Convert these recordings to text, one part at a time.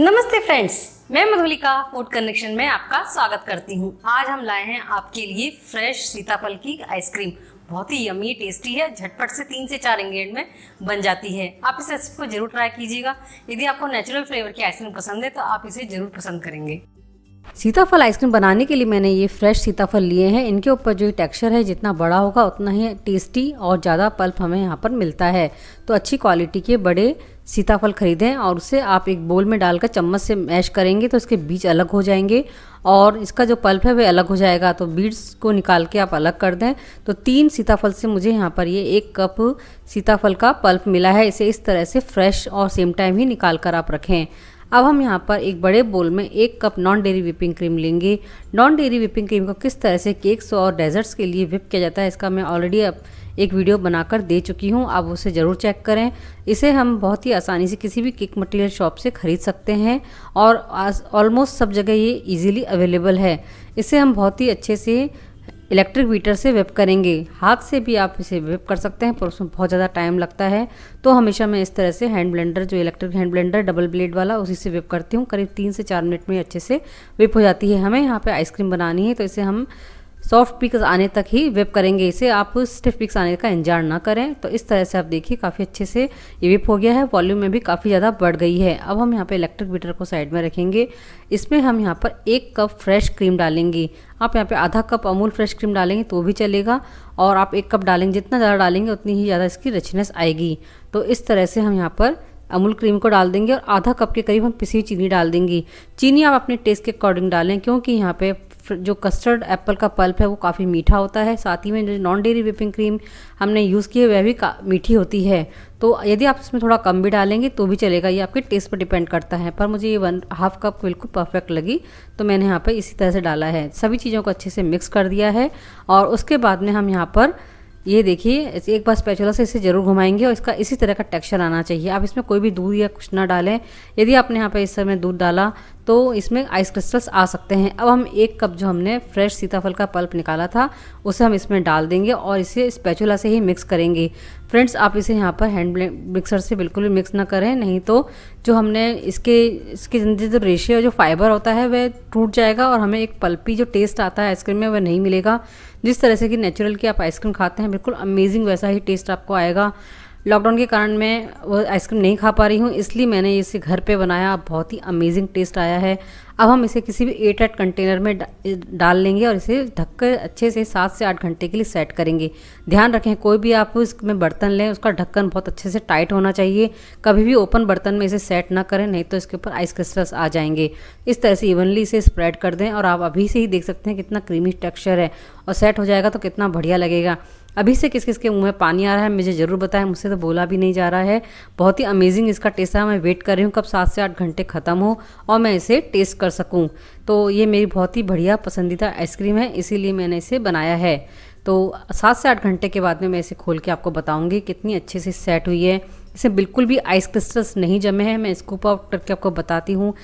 नमस्ते फ्रेंड्स मैं Madhulika food connection में आपका स्वागत करती हूँ आज हम लाए हैं आपके लिए फ्रेश सीताफल की आइसक्रीम बहुत ही यमी टेस्टी है झटपट से तीन से चार इंग्रेडिएंट में बन जाती है आप इस रेसिपी को जरूर ट्राई कीजिएगा यदि आपको नेचुरल फ्लेवर की आइसक्रीम पसंद है तो आप इसे जरूर पसंद करेंगे सीताफल आइसक्रीम बनाने के लिए मैंने ये फ्रेश सीताफल लिए हैं इनके ऊपर जो टेक्सचर है जितना बड़ा होगा उतना ही टेस्टी और ज़्यादा पल्प हमें यहाँ पर मिलता है तो अच्छी क्वालिटी के बड़े सीताफल खरीदें और उसे आप एक बोल में डालकर चम्मच से मैश करेंगे तो इसके बीज अलग हो जाएंगे और इसका जो पल्प है वह अलग हो जाएगा तो बीड्स को निकाल के आप अलग कर दें तो तीन सीताफल से मुझे यहाँ पर ये एक कप सीताफल का पल्प मिला है इसे इस तरह से फ्रेश और सेम टाइम ही निकाल कर आप रखें अब हम यहाँ पर एक बड़े बोल में एक cup non dairy whipping cream लेंगे नॉन डेयरी विपिंग क्रीम को किस तरह से केक्स और डेजर्ट्स के लिए विप किया जाता है इसका मैं ऑलरेडी एक वीडियो बनाकर दे चुकी हूँ आप उसे ज़रूर चेक करें इसे हम बहुत ही आसानी से किसी भी किक मटेरियल शॉप से ख़रीद सकते हैं और ऑलमोस्ट सब जगह ये इजीली अवेलेबल है इसे हम बहुत ही अच्छे से इलेक्ट्रिक वीटर से वेप करेंगे हाथ से भी आप इसे वेप कर सकते हैं पर उसमें बहुत ज़्यादा टाइम लगता है तो हमेशा मैं इस तरह से हैंड ब्लेंडर जो electric hand blender double blade वाला उसी से वेप करती हूँ करीब तीन से चार मिनट में अच्छे से वेप हो जाती है हमें यहाँ पे आइसक्रीम बनानी है तो इसे हम सॉफ्ट पिक्स आने तक ही वेप करेंगे इसे आप स्टिफ पिक्स आने का इंतजार ना करें तो इस तरह से आप देखिए काफ़ी अच्छे से ये वेप हो गया है वॉल्यूम में भी काफ़ी ज़्यादा बढ़ गई है अब हम यहाँ पे इलेक्ट्रिक बीटर को साइड में रखेंगे इसमें हम यहाँ पर एक कप फ्रेश क्रीम डालेंगे आप यहाँ पे आधा कप अमूल फ्रेश क्रीम डालेंगे तो भी चलेगा और आप एक कप डालेंगे जितना ज़्यादा डालेंगे उतनी ही ज़्यादा इसकी रिचनेस आएगी तो इस तरह से हम यहाँ पर अमूल क्रीम को डाल देंगे और आधा कप के करीब हम पिसी हुई चीनी डाल देंगे चीनी आप अपने टेस्ट के अकॉर्डिंग डालें क्योंकि यहाँ पे जो कस्टर्ड एप्पल का पल्प है वो काफ़ी मीठा होता है साथ ही में जो नॉन डेयरी व्हिपिंग क्रीम हमने यूज़ की है वह भी मीठी होती है तो यदि आप इसमें थोड़ा कम भी डालेंगे तो भी चलेगा ये आपके टेस्ट पर डिपेंड करता है पर मुझे ये वन हाफ कप बिल्कुल परफेक्ट लगी तो मैंने यहाँ पर इसी तरह से डाला है सभी चीज़ों को अच्छे से मिक्स कर दिया है और उसके बाद में हम यहाँ पर ये देखिए एक बार स्पेचुला से इसे ज़रूर घुमाएंगे और इसका इसी तरह का टेक्सचर आना चाहिए आप इसमें कोई भी दूध या कुछ ना डालें यदि आपने यहाँ पे इस समय दूध डाला तो इसमें आइस क्रिस्टल्स आ सकते हैं अब हम एक कप जो हमने फ्रेश सीताफल का पल्प निकाला था उसे हम इसमें डाल देंगे और इसे स्पैचुला से ही मिक्स करेंगे फ्रेंड्स आप इसे यहाँ पर हैंड मिक्सर से बिल्कुल भी मिक्स ना करें नहीं तो जो हमने इसके इसके जो रेशे जो फाइबर होता है वह टूट जाएगा और हमें एक पल्पी जो टेस्ट आता है आइसक्रीम में वह नहीं मिलेगा जिस तरह से कि नेचुरल की आप आइसक्रीम खाते हैं बिल्कुल अमेजिंग वैसा ही टेस्ट आपको आएगा लॉकडाउन के कारण मैं वो आइसक्रीम नहीं खा पा रही हूँ इसलिए मैंने इसे घर पे बनाया बहुत ही अमेजिंग टेस्ट आया है अब हम इसे किसी भी एट एट कंटेनर में डाल लेंगे और इसे ढक कर अच्छे से सात से आठ घंटे के लिए सेट करेंगे ध्यान रखें कोई भी आप इसमें बर्तन लें उसका ढक्कन बहुत अच्छे से टाइट होना चाहिए कभी भी ओपन बर्तन में इसे सेट ना करें नहीं तो इसके ऊपर आइस क्रिस्टल्स आ जाएंगे इस तरह से इवनली इसे स्प्रेड कर दें और आप अभी से ही देख सकते हैं कितना क्रीमी टेक्स्चर है और सेट हो जाएगा तो कितना बढ़िया लगेगा अभी से किस किस के मुंह में पानी आ रहा है मुझे ज़रूर बताएं मुझसे तो बोला भी नहीं जा रहा है बहुत ही अमेजिंग इसका टेस्ट है मैं वेट कर रही हूँ कब सात से आठ घंटे ख़त्म हो और मैं इसे टेस्ट कर सकूं तो ये मेरी बहुत ही बढ़िया पसंदीदा आइसक्रीम है इसीलिए मैंने इसे बनाया है तो सात से आठ घंटे के बाद में मैं इसे खोल के आपको बताऊंगी कितनी अच्छे से सेट हुई है इसे बिल्कुल भी आइस क्रिस्टल्स नहीं जमे हैं मैं स्कूप आउट करके आपको बताती हूँ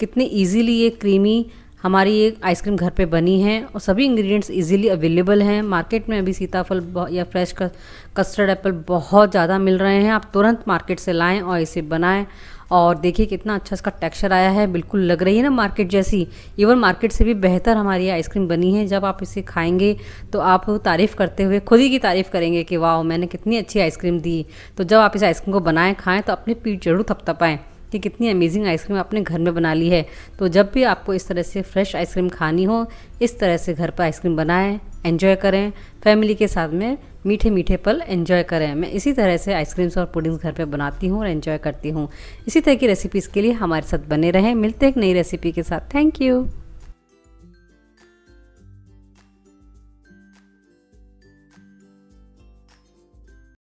कितनी ईजीली ये क्रीमी हमारी ये आइसक्रीम घर पे बनी है और सभी इंग्रेडिएंट्स इजीली अवेलेबल हैं मार्केट में अभी सीताफल या फ्रेश कस्टर्ड एप्पल बहुत ज़्यादा मिल रहे हैं आप तुरंत मार्केट से लाएं और इसे बनाएं और देखिए कितना अच्छा इसका टेक्सचर आया है बिल्कुल लग रही है ना मार्केट जैसी इवन मार्केट से भी बेहतर हमारी आइसक्रीम बनी है जब आप इसे खाएंगे तो आप तारीफ़ करते हुए खुद ही की तारीफ़ करेंगे कि वाह मैंने कितनी अच्छी आइसक्रीम दी तो जब आप इस आइसक्रीम को बनाएं खाएँ तो अपनी पीठ जरूर थपथपाएँ कि कितनी अमेजिंग आइसक्रीम आपने घर में बना ली है तो जब भी आपको इस तरह से फ्रेश आइसक्रीम खानी हो इस तरह से घर पर आइसक्रीम बनाएं एंजॉय करें फैमिली के साथ में मीठे मीठे पल एंजॉय करें मैं इसी तरह से आइसक्रीम्स और पुडिंग्स घर पे बनाती हूँ और एंजॉय करती हूँ इसी तरह की रेसिपीज़ के लिए हमारे साथ बने रहें मिलते हैं एक नई रेसिपी के साथ थैंक यू